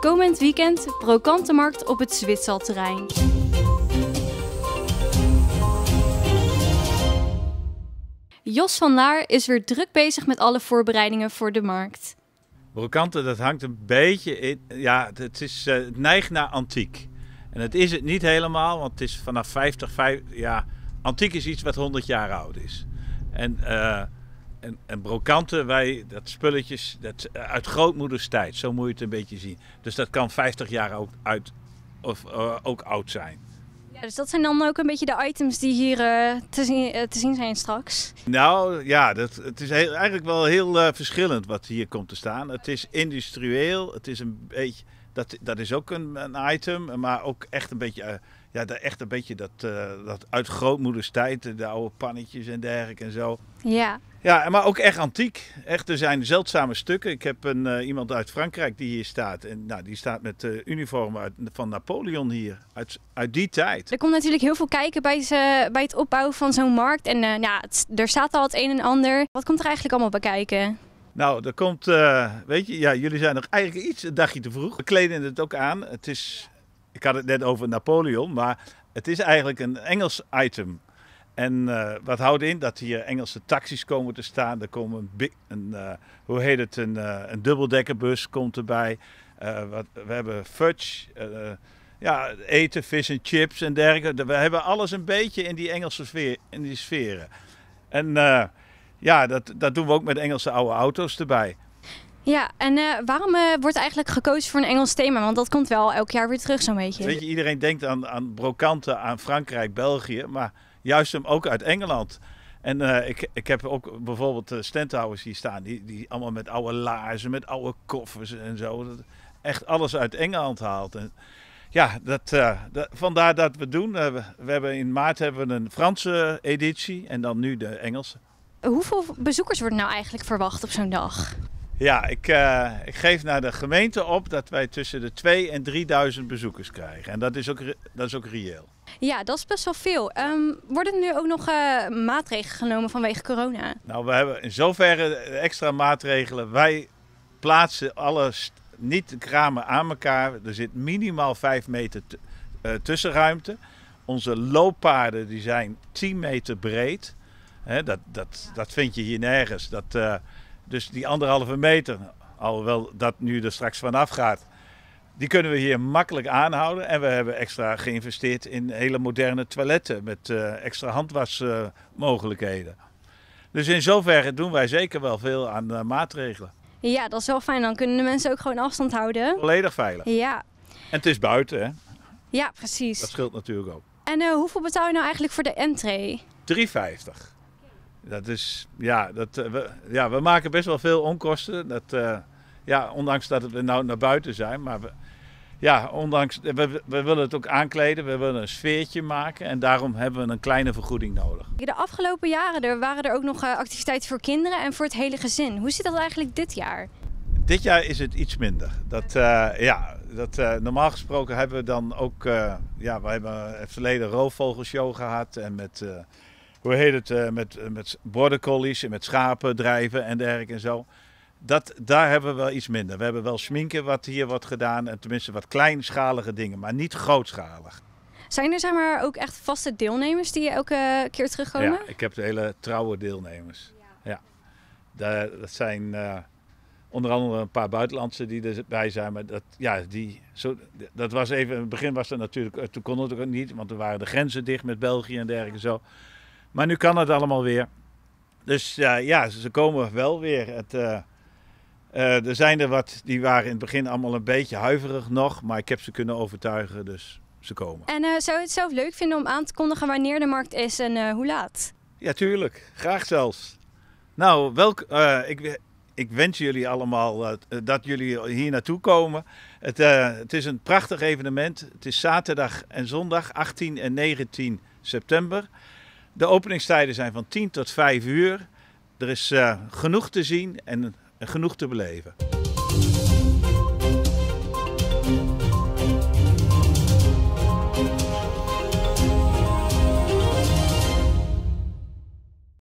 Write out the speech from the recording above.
Komend weekend Brokantenmarkt op het Zwitserterrein. Jos van Laar is weer druk bezig met alle voorbereidingen voor de markt. Brokanten, dat hangt een beetje in. Ja, het, is, eh, neigt naar antiek. En het is het niet helemaal, want het is vanaf 50, ja, antiek is iets wat 100 jaar oud is. En uh, en, en brokanten, wij, dat spulletjes dat, eh, uit grootmoeders tijd. Zo moet je het een beetje zien. Dus dat kan 50 jaar ook, uit, of, eh, ook oud zijn. Ja, dus dat zijn dan ook een beetje de items die hier eh, te, zien, te zien zijn straks? Nou ja, dat, het is eigenlijk wel heel verschillend wat hier komt te staan. Het is industrieel, het is een beetje, dat, dat is ook een, een item, maar ook echt een beetje ja, echt een beetje dat, uh, dat uit grootmoeders tijd, de oude pannetjes en dergelijke en zo. Ja. Ja, maar ook echt antiek. Echt, er zijn zeldzame stukken. Ik heb een, eh, iemand uit Frankrijk die hier staat. En nou, die staat met uh, uniformen uit, van Napoleon hier, uit, uit die tijd. Er komt natuurlijk heel veel kijken bij, ze, bij het opbouwen van zo'n markt. En nou, ja, het, er staat al het een en ander. Wat komt er eigenlijk allemaal bij kijken? Nou, er komt, weet je, ja, jullie zijn nog eigenlijk iets een dagje te vroeg. We kleden het ook aan. Het is ik had het net over Napoleon, maar het is eigenlijk een Engels item. En eh, wat houdt in dat hier Engelse taxis komen te staan. Er komen een, een eh, hoe heet het, een, eh, een dubbeldekkerbus komt erbij. Wat, we hebben fudge, ja, eten, vis en chips en dergelijke. We hebben alles een beetje in die Engelse sfeer, die sferen. En ja, dat, dat doen we ook met Engelse oude auto's erbij. Ja, en eh, waarom eh, wordt eigenlijk gekozen voor een Engels thema? Want dat komt wel elk jaar weer terug zo'n beetje. Weet je, iedereen denkt aan, aan brokanten, aan Frankrijk, België, maar juist hem ook uit Engeland. En eh, ik, ik heb ook bijvoorbeeld standhouders hier staan, die, die allemaal met oude laarzen, met oude koffers en zo. echt alles uit Engeland haalt. En, ja, dat, vandaar dat we doen. we hebben in maart hebben we een Franse editie en dan nu de Engelse. Hoeveel bezoekers worden nou eigenlijk verwacht op zo'n dag? Ja, ik, eh, ik, geef naar de gemeente op dat wij tussen de 2 en 3000 bezoekers krijgen. En dat is ook, dat is ook reëel. Ja, dat is best wel veel. Ehm, worden er nu ook nog eh, maatregelen genomen vanwege corona? Nou, we hebben in zoverre extra maatregelen. Wij plaatsen alles niet kramen aan elkaar. Er zit minimaal 5 meter eh, tussenruimte. Onze looppaden die zijn 10 meter breed. dat, dat, dat vind je hier nergens. Dat, dus die anderhalve meter, alhoewel dat nu er straks vanaf gaat, die kunnen we hier makkelijk aanhouden. En we hebben extra geïnvesteerd in hele moderne toiletten met eh, extra handwasmogelijkheden. dus in zoverre doen wij zeker wel veel aan eh, maatregelen. Ja, dat is wel fijn. Dan kunnen de mensen ook gewoon afstand houden. Volledig veilig. Ja. En het is buiten, hè? Ja, precies. Dat scheelt natuurlijk ook. En eh, hoeveel betaal je nou eigenlijk voor de entree? 3,50. Dat is, ja, dat, eh, we, ja, we maken best wel veel onkosten. Dat, eh, ja, ondanks dat we nou naar buiten zijn. Maar we, ja, ondanks, eh, we, we, willen het ook aankleden, we willen een sfeertje maken en daarom hebben we een kleine vergoeding nodig. De afgelopen jaren er waren er ook nog activiteiten voor kinderen en voor het hele gezin. Hoe zit dat eigenlijk dit jaar? Dit jaar is het iets minder. Dat, ja, dat, normaal gesproken hebben we dan ook, ja, we hebben het verleden roofvogelshow gehad en met hoe heet het, eh, met, eh, met border en met schapen drijven en dergelijke en zo. Dat, daar hebben we wel iets minder. We hebben wel sminken wat hier wordt gedaan. En tenminste wat kleinschalige dingen, maar niet grootschalig. Zijn er zeg maar, ook echt vaste deelnemers die elke keer terugkomen? Ja, ik heb de hele trouwe deelnemers. Ja. dat zijn eh, onder andere een paar buitenlandse die erbij zijn. Maar dat, ja, die, zo, dat was even, in het begin was dat natuurlijk, toen kon het ook niet, want er waren de grenzen dicht met België en dergelijke zo. Maar nu kan het allemaal weer. Dus ja, ze komen wel weer. Het, eh, eh, er zijn er wat, die waren in het begin allemaal een beetje huiverig nog. Maar ik heb ze kunnen overtuigen, dus ze komen. En eh, zou je het zelf leuk vinden om aan te kondigen wanneer de markt is en hoe laat? Ja, tuurlijk. Graag zelfs. Nou, welk, ik, ik wens jullie allemaal dat jullie hier naartoe komen. Het, het is een prachtig evenement. Het is zaterdag en zondag 18 en 19 september. De openingstijden zijn van 10 tot 5 uur. Er is uh, genoeg te zien en eh, genoeg te beleven.